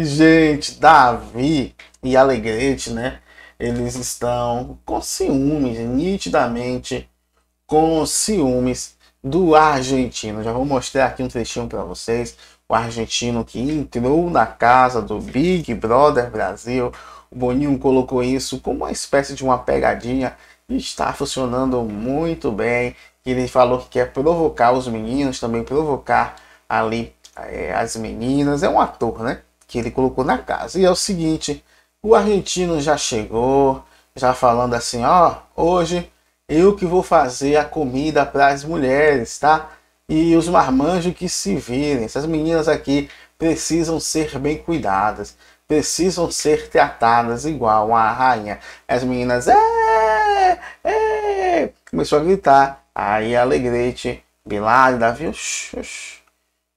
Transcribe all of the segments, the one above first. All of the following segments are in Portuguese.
Gente, Davi e Alegrete, né? Eles estão com ciúmes, nitidamente com ciúmes do argentino. Já vou mostrar aqui um trechinho para vocês. O argentino que entrou na casa do Big Brother Brasil. O Boninho colocou isso como uma espécie de uma pegadinha e está funcionando muito bem. Ele falou que quer provocar os meninos, também provocar ali é, as meninas. É um ator, né? que ele colocou na casa. E é o seguinte: o argentino já chegou, já falando assim, ó, hoje eu que vou fazer a comida para as mulheres, tá? E os marmanjos que se virem. Essas meninas aqui precisam ser bem cuidadas, precisam ser tratadas igual a rainha. As meninas é, é, começou a gritar. Aí a Alegrete, Bilal, Davi, oxi, oxi.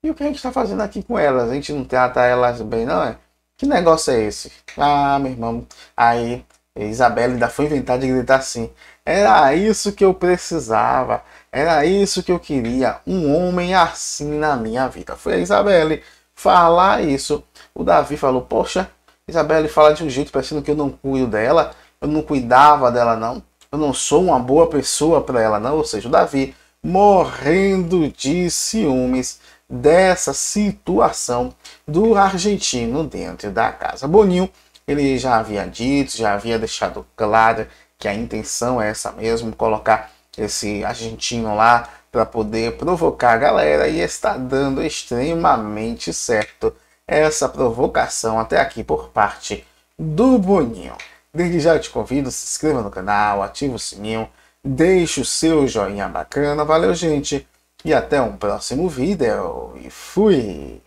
E o que a gente está fazendo aqui com elas? A gente não trata elas bem, não é? Que negócio é esse? Ah, meu irmão. Aí Isabelle ainda foi inventar de gritar assim. Era isso que eu precisava. Era isso que eu queria. Um homem assim na minha vida. Foi a Isabelle falar isso. O Davi falou: Poxa, Isabelle fala de um jeito parecendo que eu não cuido dela. Eu não cuidava dela, não. Eu não sou uma boa pessoa para ela, não. Ou seja, o Davi morrendo de ciúmes dessa situação do argentino dentro da casa. Boninho, ele já havia dito, já havia deixado claro que a intenção é essa mesmo, colocar esse argentino lá para poder provocar a galera e está dando extremamente certo essa provocação até aqui por parte do Boninho. Desde já eu te convido, se inscreva no canal, ative o sininho, deixe o seu joinha bacana. Valeu, gente, e até um próximo vídeo. E fui!